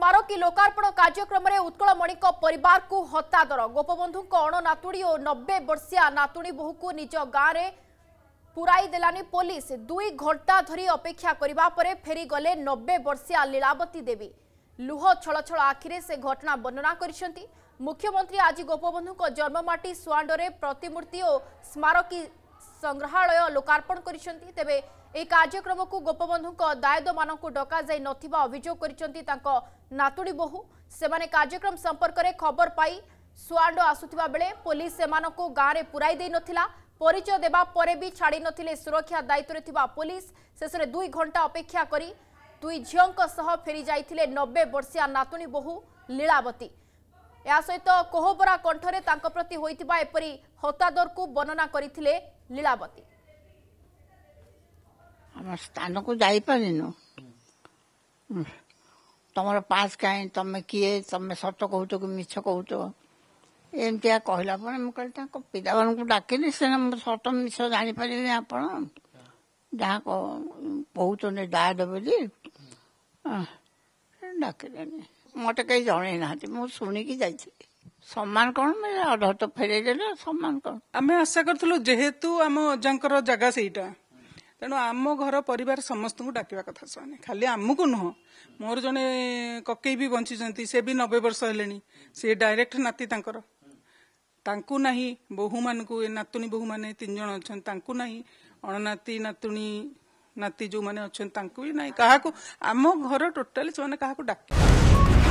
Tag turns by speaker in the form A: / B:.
A: ସ୍ମାରକୀ ଲୋକାର୍ପଣ କାର୍ଯ୍ୟକ୍ରମରେ ଉତ୍କଳ ମଣିଙ୍କ ପରିବାରକୁ ହତାଦର ଗୋପବନ୍ଧୁଙ୍କ ଅଣନାତୁଣୀ ଓ ନବେ ବର୍ଷିଆ ନାତୁଣୀ ବୋହୂକୁ ନିଜ ଗାଁରେ ପୁରାଇ ଦେଲାନି ପୋଲିସ ଦୁଇ ଘଣ୍ଟା ଧରି ଅପେକ୍ଷା କରିବା ପରେ ଫେରିଗଲେ ନବେ ବର୍ଷିଆ ଲୀଳାବତୀ ଦେବୀ ଲୁହ ଛଳଛଳ ଆଖିରେ ସେ ଘଟଣା ବର୍ଣ୍ଣନା କରିଛନ୍ତି ମୁଖ୍ୟମନ୍ତ୍ରୀ ଆଜି ଗୋପବନ୍ଧୁଙ୍କ ଜନ୍ମମାଟି ସୁଆଣ୍ଡରେ ପ୍ରତିମୂର୍ତ୍ତି ଓ ସ୍ମାରକୀ ସଂଗ୍ରହାଳୟ ଲୋକାର୍ପଣ କରିଛନ୍ତି ତେବେ ଏହି କାର୍ଯ୍ୟକ୍ରମକୁ ଗୋପବନ୍ଧୁଙ୍କ ଦାୟଦମାନଙ୍କୁ ଡକାଯାଇ ନଥିବା ଅଭିଯୋଗ କରିଛନ୍ତି ତାଙ୍କ ନାତୁଡ଼ି ବୋହୂ ସେମାନେ କାର୍ଯ୍ୟକ୍ରମ ସମ୍ପର୍କରେ ଖବର ପାଇ ସୁଆଣ୍ଡ ଆସୁଥିବା ବେଳେ ପୋଲିସ ସେମାନଙ୍କୁ ଗାଁରେ ପୁରାଇ ଦେଇନଥିଲା ପରିଚୟ ଦେବା ପରେ ବି ଛାଡ଼ି ନଥିଲେ ସୁରକ୍ଷା ଦାୟିତ୍ୱରେ ଥିବା ପୋଲିସ ଶେଷରେ ଦୁଇ ଘଣ୍ଟା ଅପେକ୍ଷା କରି ଦୁଇ ଝିଅଙ୍କ ସହ ଫେରି ଯାଇଥିଲେ ନବେ ବର୍ଷିଆ ନାତୁଣୀ ବୋହୂ ଲୀଳାବତୀ ଏହା ସହିତ କୋହବରା କଣ୍ଠରେ ତାଙ୍କ ପ୍ରତି ହୋଇଥିବା ଏପରି ହତାଦରକୁ ବର୍ଣ୍ଣନା କରିଥିଲେ ଲୀଳାବତୀ
B: ଆମ ସ୍ଥାନକୁ ଯାଇପାରିନୁ ତମର ପାସ୍ କାହିଁ ତମେ କିଏ ତମେ ସତ କହୁଛ କି ମିଛ କହୁଛ ଏମିତିଆ କହିଲା ପରେ ମୁଁ କହିଲି ତାଙ୍କ ପିଲାମାନଙ୍କୁ ଡାକିଲି ସିନା ମୁଁ ସତ ମିଛ ଜାଣିପାରିବିନି ଆପଣ ଯାହା କହୁଛନ୍ତି ଡା ଦେବେ ଯେ ଡାକିଲେନି ମୋତେ କେହି ଜଣେଇ ନାହାନ୍ତି ମୁଁ ଶୁଣିକି ଯାଇଥିଲି ସମାନ କଣ ଅଧା ଫେରେଇ
C: ଦେଲେ ସମାନ କଣ ଆମେ ଆଶା କରିଥିଲୁ ଯେହେତୁ ଆମ ଅଜାଙ୍କର ଜାଗା ସେଇଟା ତେଣୁ ଆମ ଘର ପରିବାର ସମସ୍ତଙ୍କୁ ଡାକିବା କଥା ସେମାନେ ଖାଲି ଆମକୁ ନୁହଁ ମୋର ଜଣେ କକେଇ ବି ବଞ୍ଚିଛନ୍ତି ସେ ବି ନବେ ବର୍ଷ ହେଲେଣି ସେ ଡାଇରେକ୍ଟ ନାତି ତାଙ୍କର ତାଙ୍କୁ ନାହିଁ ବୋହୂମାନଙ୍କୁ ଏ ନାତୁଣୀ ବୋହୂମାନେ ତିନି ଜଣ ଅଛନ୍ତି ତାଙ୍କୁ ନାହିଁ ଅଣନାତି ନାତୁଣୀ नाती जो मैंने अच्छे भी ना क्या आम घर टोटाली से डाक